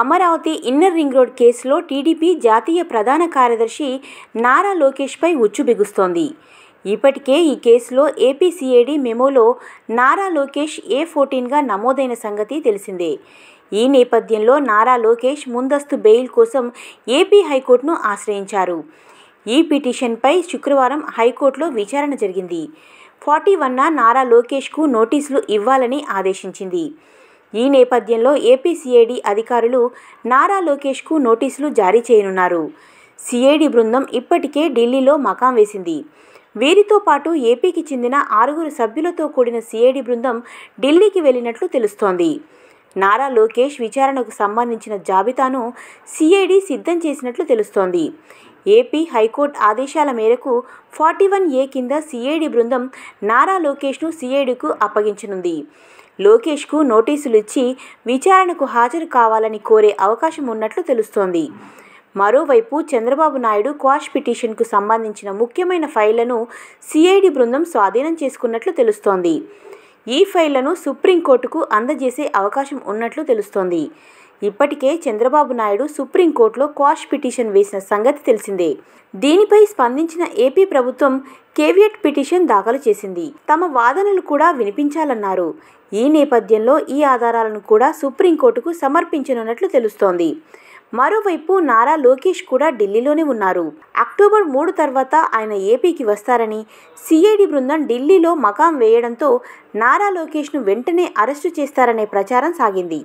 Amaravati inner ring road కేసులో TDP జాతీయ ప్రధాన కార్యదర్శి నారా లోకేష్పై ఉచ్చు బిగుస్తోంది ఇప్పటికే ఈ కేసులో ఏపీసీఏడీ మెమోలో నారా లోకేష్ ఏ ఫోర్టీన్గా నమోదైన సంగతి తెలిసిందే ఈ నేపథ్యంలో నారా లోకేష్ ముందస్తు బెయిల్ కోసం ఏపీ హైకోర్టును ఆశ్రయించారు ఈ పిటిషన్పై శుక్రవారం హైకోర్టులో విచారణ జరిగింది ఫార్టీ వన్న నారా లోకేష్కు నోటీసులు ఇవ్వాలని ఆదేశించింది ఈ నేపథ్యంలో ఏపీసీఐడి అధికారులు నారా లోకేష్కు నోటీసులు జారీ చేయనున్నారు సిఐడి బృందం ఇప్పటికే ఢిల్లీలో మకాం వేసింది వీరితో పాటు ఏపీకి చెందిన ఆరుగురు సభ్యులతో కూడిన సిఐడి బృందం ఢిల్లీకి వెళ్ళినట్లు తెలుస్తోంది నారా లోకేష్ విచారణకు సంబంధించిన జాబితాను సిఐడి సిద్ధం చేసినట్లు తెలుస్తోంది ఏపీ హైకోర్టు ఆదేశాల మేరకు ఫార్టీ వన్ ఏ కింద సిఐడి బృందం నారా లోకేష్ను సిఐడికు అప్పగించనుంది లోకేష్కు నోటీసులు ఇచ్చి విచారణకు హాజరు కావాలని కోరే అవకాశం ఉన్నట్లు తెలుస్తోంది మరోవైపు చంద్రబాబు నాయుడు క్వాష్ పిటిషన్కు సంబంధించిన ముఖ్యమైన ఫైళ్లను సిఐడి బృందం స్వాధీనం చేసుకున్నట్లు తెలుస్తోంది ఈ ఫైళ్లను సుప్రీంకోర్టుకు అందజేసే అవకాశం ఉన్నట్లు తెలుస్తోంది ఇప్పటికే చంద్రబాబు నాయుడు సుప్రీంకోర్టులో క్వాష్ పిటిషన్ వేసిన సంగతి తెలిసిందే దీనిపై స్పందించిన ఏపీ ప్రభుత్వం కేవియట్ పిటిషన్ దాఖలు చేసింది తమ వాదనలు కూడా వినిపించాలన్నారు ఈ నేపథ్యంలో ఈ ఆధారాలను కూడా సుప్రీంకోర్టుకు సమర్పించనున్నట్లు తెలుస్తోంది మరోవైపు నారా లోకేష్ కూడా ఢిల్లీలోనే ఉన్నారు అక్టోబర్ మూడు తర్వాత ఆయన ఏపీకి వస్తారని సిఐడి బృందం ఢిల్లీలో మకాం వేయడంతో నారా లోకేష్ను వెంటనే అరెస్టు చేస్తారనే ప్రచారం సాగింది